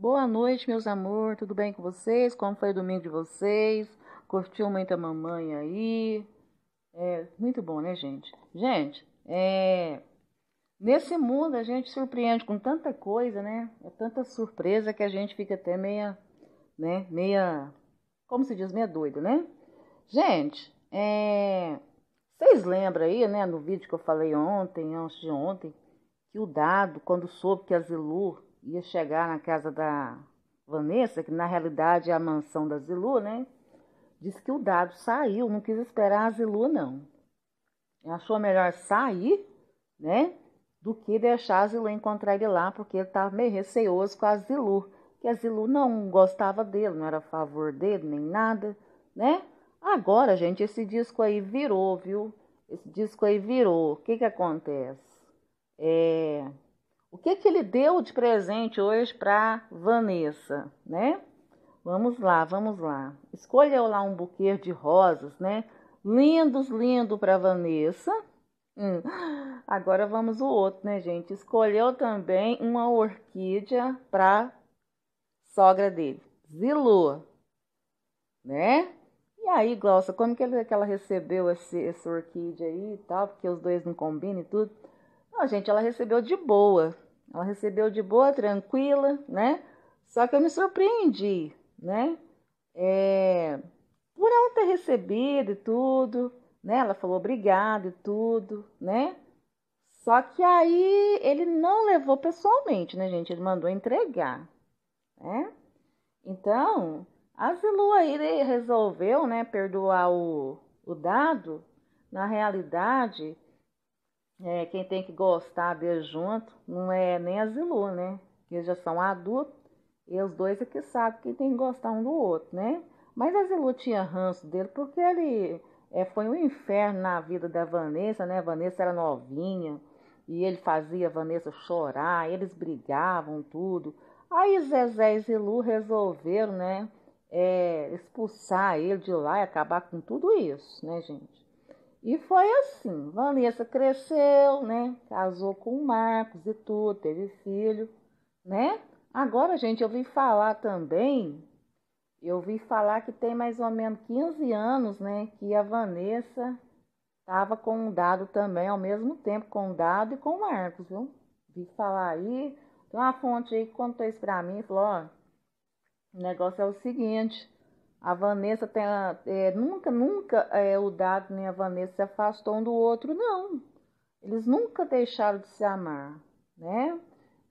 Boa noite, meus amor. Tudo bem com vocês? Como foi o domingo de vocês? Curtiu muito a mamãe aí? É muito bom, né, gente? Gente, é... nesse mundo a gente surpreende com tanta coisa, né? É tanta surpresa que a gente fica até meia, né? Meia, como se diz, meia doido, né? Gente, é... vocês lembram aí, né, no vídeo que eu falei ontem, antes de ontem, que o dado, quando soube que a Zilu ia chegar na casa da Vanessa, que na realidade é a mansão da Zilu, né? Disse que o dado saiu, não quis esperar a Zilu, não. Achou melhor sair, né? Do que deixar a Zilu encontrar ele lá, porque ele estava meio receoso com a Zilu. Que a Zilu não gostava dele, não era a favor dele, nem nada, né? Agora, gente, esse disco aí virou, viu? Esse disco aí virou. O que que acontece? É, o que, que ele deu de presente hoje para Vanessa, né? Vamos lá, vamos lá. Escolheu lá um buquê de rosas, né? Lindos, lindo para Vanessa. Hum. Agora vamos o outro, né, gente? Escolheu também uma orquídea para sogra dele, Zilu, né? E aí, Glossa, como que, que ela recebeu esse, essa orquídea aí e tal? Porque os dois não combinam e tudo. Não, gente, ela recebeu de boa, ela recebeu de boa, tranquila, né? Só que eu me surpreendi, né? É, por ela ter recebido e tudo, né? Ela falou obrigado e tudo, né? Só que aí ele não levou pessoalmente, né, gente? Ele mandou entregar, né? Então, a Zilu aí resolveu, né, perdoar o, o dado. Na realidade, é, quem tem que gostar dele junto não é nem a Zilu, né? Eles já são adultos e os dois é que sabem que tem que gostar um do outro, né? Mas a Zilu tinha ranço dele porque ele é, foi um inferno na vida da Vanessa, né? A Vanessa era novinha e ele fazia a Vanessa chorar, eles brigavam, tudo. Aí Zezé e Zilu resolveram, né? É, expulsar ele de lá e acabar com tudo isso, né, gente? E foi assim. Vanessa cresceu, né? Casou com o Marcos e tudo, teve filho, né? Agora, gente, eu vim falar também. Eu vim falar que tem mais ou menos 15 anos, né? Que a Vanessa estava com um dado também, ao mesmo tempo, com o dado e com o Marcos, viu? Vim falar aí. Tem uma fonte aí que contou isso pra mim, falou, ó, o negócio é o seguinte, a Vanessa tem a, é, nunca, nunca é, o Dado nem a Vanessa se afastou um do outro, não. Eles nunca deixaram de se amar, né?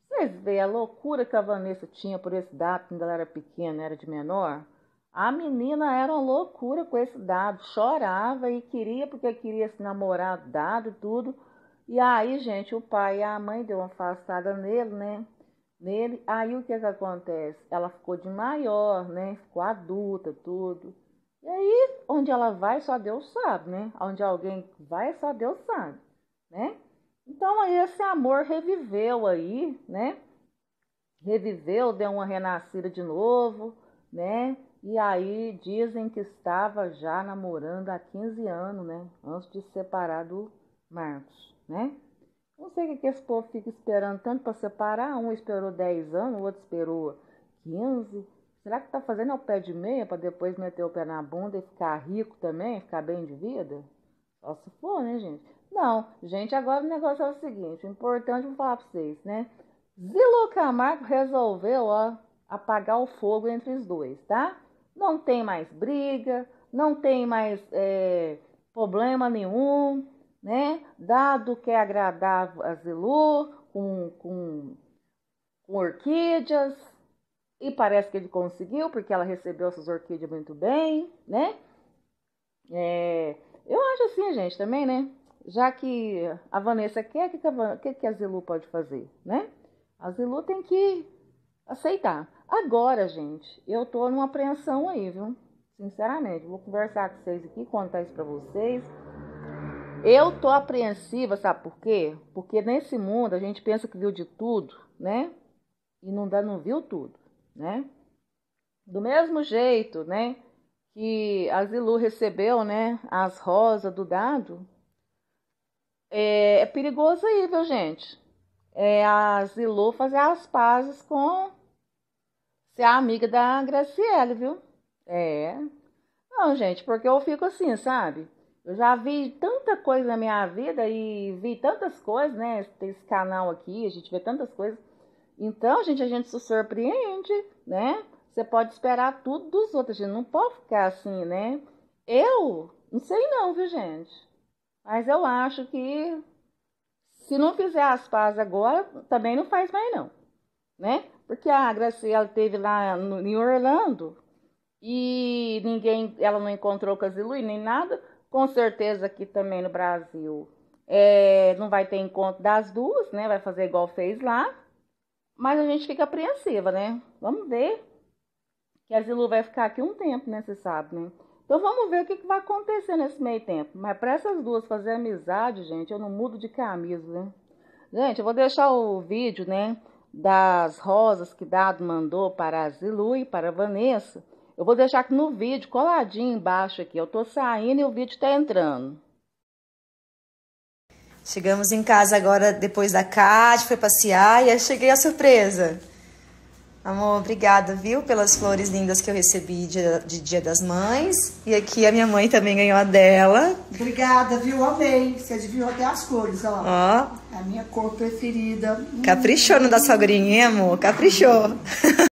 Vocês veem a loucura que a Vanessa tinha por esse Dado quando ela era pequena, era de menor. A menina era uma loucura com esse Dado, chorava e queria porque queria se namorar Dado e tudo. E aí, gente, o pai e a mãe deu uma afastada nele, né? nele. Aí o que é que acontece? Ela ficou de maior, né? Ficou adulta, tudo. E aí, onde ela vai, só Deus sabe, né? Onde alguém vai, só Deus sabe, né? Então aí esse amor reviveu aí, né? Reviveu, deu uma renascida de novo, né? E aí dizem que estava já namorando há 15 anos, né? Antes de separar do Marcos, né? Não sei o que esse povo fica esperando tanto para separar. Um esperou 10 anos, o outro esperou 15. Será que tá fazendo ao é pé de meia para depois meter o pé na bunda e ficar rico também, ficar bem de vida? Só se for, né, gente? Não, gente, agora o negócio é o seguinte, o importante eu vou falar para vocês, né? Zilo Camargo resolveu, ó, apagar o fogo entre os dois, tá? Não tem mais briga, não tem mais é, problema nenhum né? Dado que é agradável a Zelu, com, com, com orquídeas, e parece que ele conseguiu, porque ela recebeu essas orquídeas muito bem, né? É, eu acho assim, gente, também, né? Já que a Vanessa quer, o que, que, a, que, que a Zilu pode fazer, né? A Zilu tem que aceitar. Agora, gente, eu tô numa apreensão aí, viu? Sinceramente, vou conversar com vocês aqui, contar isso pra vocês. Eu tô apreensiva, sabe por quê? Porque nesse mundo a gente pensa que viu de tudo, né? E não, dá, não viu tudo, né? Do mesmo jeito, né? Que a Zilu recebeu, né? As rosas do dado. É, é perigoso aí, viu, gente? É a Zilu fazer as pazes com ser a amiga da Graciele, viu? É. Não, gente, porque eu fico assim, sabe? Eu já vi tão tanta coisa na minha vida e vi tantas coisas, né? Tem esse canal aqui, a gente vê tantas coisas. Então, gente, a gente se surpreende, né? Você pode esperar tudo dos outros, a gente não pode ficar assim, né? Eu não sei não, viu, gente? Mas eu acho que se não fizer as pazes agora, também não faz mais não, né? Porque a Graciela teve lá no, em Orlando e ninguém, ela não encontrou Casilu e nem nada com certeza aqui também no Brasil é, não vai ter encontro das duas, né? Vai fazer igual fez lá. Mas a gente fica apreensiva, né? Vamos ver. Que a Zilu vai ficar aqui um tempo, né? Você sabe, né? Então vamos ver o que, que vai acontecer nesse meio tempo. Mas para essas duas fazer amizade, gente, eu não mudo de camisa, né? Gente, eu vou deixar o vídeo, né? Das rosas que Dado mandou para a Zilu e para a Vanessa eu vou deixar aqui no vídeo, coladinho embaixo aqui. Eu tô saindo e o vídeo tá entrando. Chegamos em casa agora, depois da Cátia, foi passear e eu cheguei a surpresa. Amor, obrigada, viu, pelas flores lindas que eu recebi de, de Dia das Mães. E aqui a minha mãe também ganhou a dela. Obrigada, viu? Amei. Você adivinhou até as cores, ó. Ó. É a minha cor preferida. Hum. Caprichou no da sogrinha, hein, amor? Caprichou.